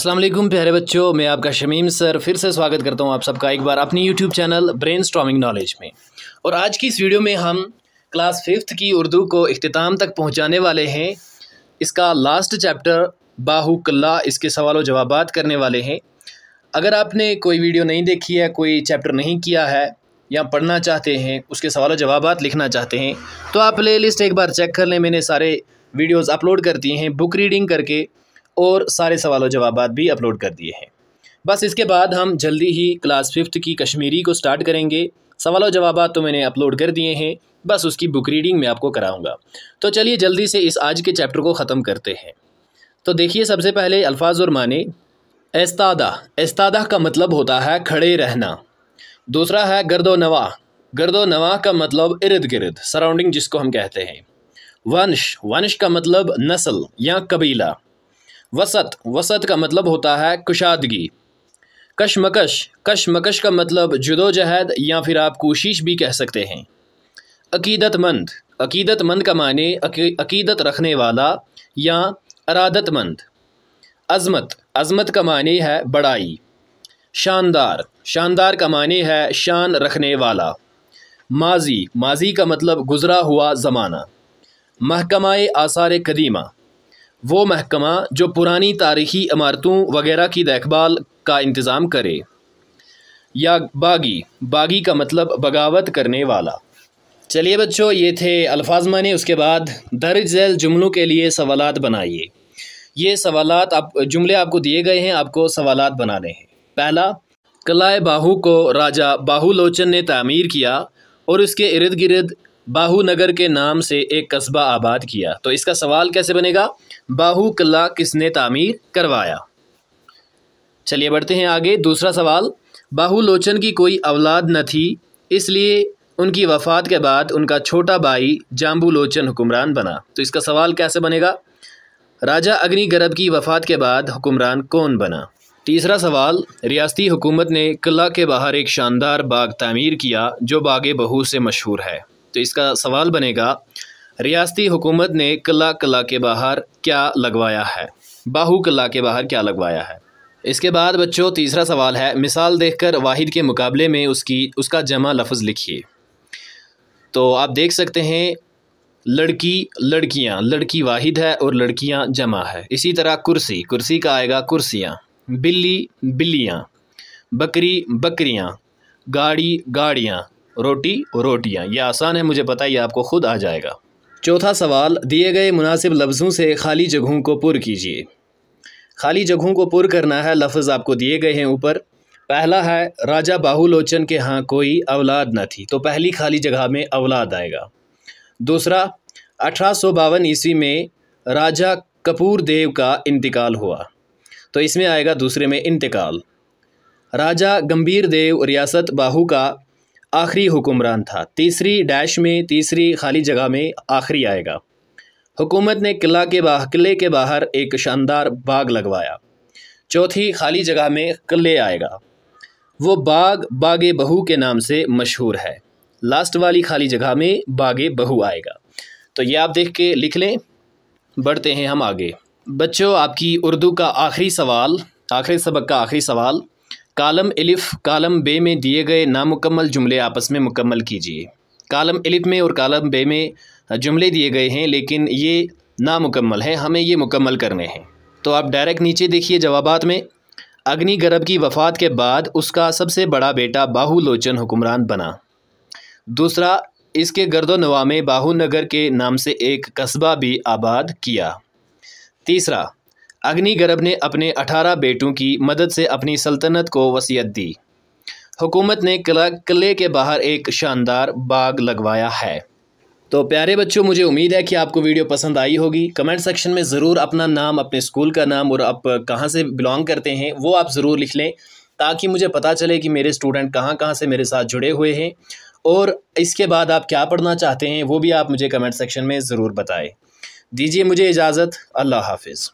असलम प्यारे बच्चों मैं आपका शमीम सर फिर से स्वागत करता हूं आप सबका एक बार अपनी यूट्यूब चैनल ब्रेन नॉलेज में और आज की इस वीडियो में हम क्लास फिफ्थ की उर्दू को अख्ताम तक पहुंचाने वाले हैं इसका लास्ट चैप्टर बाहू कल्ला इसके सवाल व जवाब करने वाले हैं अगर आपने कोई वीडियो नहीं देखी है कोई चैप्टर नहीं किया है या पढ़ना चाहते हैं उसके सवाल जवाब लिखना चाहते हैं तो आप प्ले लिस्ट एक बार चेक कर लें मैंने सारे वीडियोज़ अपलोड कर दिए हैं बुक रीडिंग करके और सारे सवाल जवाब भी अपलोड कर दिए हैं बस इसके बाद हम जल्दी ही क्लास फिफ्थ की कश्मीरी को स्टार्ट करेंगे सवाल जवाब तो मैंने अपलोड कर दिए हैं बस उसकी बुक रीडिंग मैं आपको कराऊंगा तो चलिए जल्दी से इस आज के चैप्टर को ख़त्म करते हैं तो देखिए सबसे पहले अल्फाज और माने एस्तादा एस्तादा का मतलब होता है खड़े रहना दूसरा है गर्दो नवा व नवा का मतलब इर्द गिर्द सराउंडिंग जिसको हम कहते हैं वंश वंश का मतलब नस्ल या कबीला वसत वसत का मतलब होता है कुशादगी कशमकश कशमकश का मतलब जदोजहद या फिर आप कोशिश भी कह सकते हैं अकीदतमंद अकीदतमंद का माने अकीदत रखने वाला या अरादतमंद अज़मत अज़मत का माने है बड़ाई शानदार शानदार का माने है शान रखने वाला माजी माजी का मतलब गुज़रा हुआ ज़माना महकमाए आसार कदीमा वो महकमा जो पुरानी तारीखी इमारतों वगैरह की देखभाल का इंतज़ाम करे या बागी बागी का मतलब बगावत करने वाला चलिए बच्चों ये थे अल्फाज माने उसके बाद दर्ज झैल जुमलों के लिए सवाल बनाइए ये सवाल आप जुमले आपको दिए गए हैं आपको सवाल बनाने हैं पहला कलाए बाहू को राजा बाहू लोचन ने तामीर किया और उसके इर्द गिर्द बाहू नगर के नाम से एक कस्बा आबाद किया तो इसका सवाल कैसे बनेगा बाहू किला किसने तामीर करवाया चलिए बढ़ते हैं आगे दूसरा सवाल बाहू लोचन की कोई औलाद न थी इसलिए उनकी वफात के बाद उनका छोटा भाई जाम्बू लोचन हुक्मरान बना तो इसका सवाल कैसे बनेगा राजा अग्निगर्भ की वफात के बाद हुक्मरान कौन बना तीसरा सवाल रियासती हुकूमत ने किला के बाहर एक शानदार बाग तामीर किया जो बाग बहू से मशहूर है तो इसका सवाल बनेगा रियासती हुकूमत ने कला कला के बाहर क्या लगवाया है बाहू कला के बाहर क्या लगवाया है इसके बाद बच्चों तीसरा सवाल है मिसाल देखकर वाहिद के मुकाबले में उसकी उसका जमा लफ्ज़ लिखिए तो आप देख सकते हैं लड़की लड़कियां लड़की वाहिद है और लड़कियां जमा है इसी तरह कुर्सी कुर्सी का आएगा कुर्सियां बिल्ली बिल्लियां बकरी बकरियां गाड़ी गाड़ियां रोटी रोटियाँ यह आसान है मुझे पता ये आपको ख़ुद आ जाएगा चौथा सवाल दिए गए मुनासिब लफ्ज़ों से खाली जगहों को पुर कीजिए खाली जगहों को पुर करना है लफ्ज़ आपको दिए गए हैं ऊपर पहला है राजा बाहुलोचन के यहाँ कोई अवलाद न थी तो पहली खाली जगह में अवलाद आएगा दूसरा अठारह सौ बावन ईस्वी में राजा कपूर देव का इंतकाल हुआ तो इसमें आएगा दूसरे में इंतकाल राजा गंभीर देव रियासत बाहू का आखिरी हुक्मरान था तीसरी डैश में तीसरी खाली जगह में आखिरी आएगा हुकूमत ने किला के बाहर किले के बाहर एक शानदार बाग लगवाया चौथी खाली जगह में किले आएगा वो बाग बागे बहू के नाम से मशहूर है लास्ट वाली खाली जगह में बागे बहू आएगा तो ये आप देख के लिख लें बढ़ते हैं हम आगे बच्चों आपकी उर्दू का आखिरी सवाल आखिरी सबक का आखिरी सवाल कालम अलिफ कालम बे में दिए गए नामुकम्मल जुमले आपस में मुकम्मल कीजिए कालम अलिफ में और कालम बे में जुमले दिए गए हैं लेकिन ये नामुकम्मल हैं हमें ये मुकम्मल करने हैं तो आप डायरेक्ट नीचे देखिए जवाब में अग्नि गर्भ की वफात के बाद उसका सबसे बड़ा बेटा बाहुलोचन हुक्मरान बना दूसरा इसके गर्दोनवा में बाहू नगर के नाम से एक कस्बा भी आबाद किया तीसरा अग्निगर्भ ने अपने 18 बेटों की मदद से अपनी सल्तनत को वसीयत दी हुकूमत ने किले के बाहर एक शानदार बाग लगवाया है तो प्यारे बच्चों मुझे उम्मीद है कि आपको वीडियो पसंद आई होगी कमेंट सेक्शन में ज़रूर अपना नाम अपने स्कूल का नाम और आप कहाँ से बिलोंग करते हैं वो आप ज़रूर लिख लें ताकि मुझे पता चले कि मेरे स्टूडेंट कहाँ कहाँ से मेरे साथ जुड़े हुए हैं और इसके बाद आप क्या पढ़ना चाहते हैं वो भी आप मुझे कमेंट सेक्शन में ज़रूर बताएं दीजिए मुझे इजाज़त अल्लाह हाफिज़